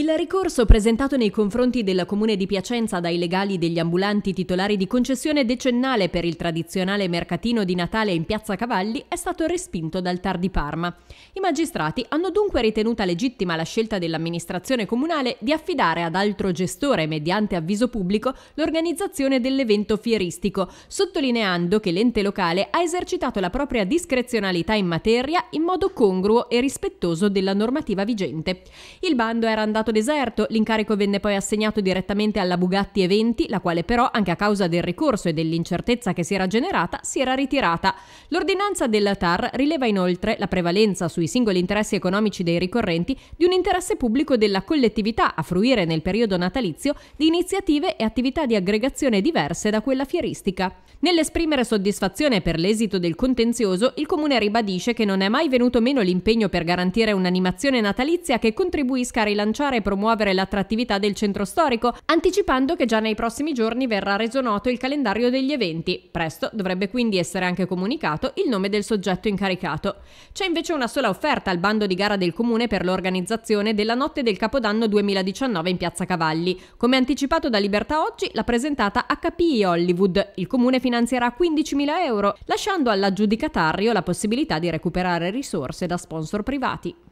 Il ricorso presentato nei confronti della Comune di Piacenza dai legali degli ambulanti titolari di concessione decennale per il tradizionale mercatino di Natale in Piazza Cavalli è stato respinto dal Tar di Parma. I magistrati hanno dunque ritenuta legittima la scelta dell'amministrazione comunale di affidare ad altro gestore mediante avviso pubblico l'organizzazione dell'evento fieristico, sottolineando che l'ente locale ha esercitato la propria discrezionalità in materia in modo congruo e rispettoso della normativa vigente. Il bando era andato stato deserto, l'incarico venne poi assegnato direttamente alla Bugatti Eventi, la quale però, anche a causa del ricorso e dell'incertezza che si era generata, si era ritirata. L'ordinanza della TAR rileva inoltre la prevalenza sui singoli interessi economici dei ricorrenti di un interesse pubblico della collettività a fruire nel periodo natalizio di iniziative e attività di aggregazione diverse da quella fieristica. Nell'esprimere soddisfazione per l'esito del contenzioso, il Comune ribadisce che non è mai venuto meno l'impegno per garantire un'animazione natalizia che contribuisca a rilanciare e promuovere l'attrattività del centro storico, anticipando che già nei prossimi giorni verrà reso noto il calendario degli eventi. Presto dovrebbe quindi essere anche comunicato il nome del soggetto incaricato. C'è invece una sola offerta al bando di gara del comune per l'organizzazione della notte del Capodanno 2019 in Piazza Cavalli. Come anticipato da Libertà Oggi, la presentata HPI Hollywood. Il comune finanzierà 15.000 euro, lasciando all'aggiudicatario la possibilità di recuperare risorse da sponsor privati.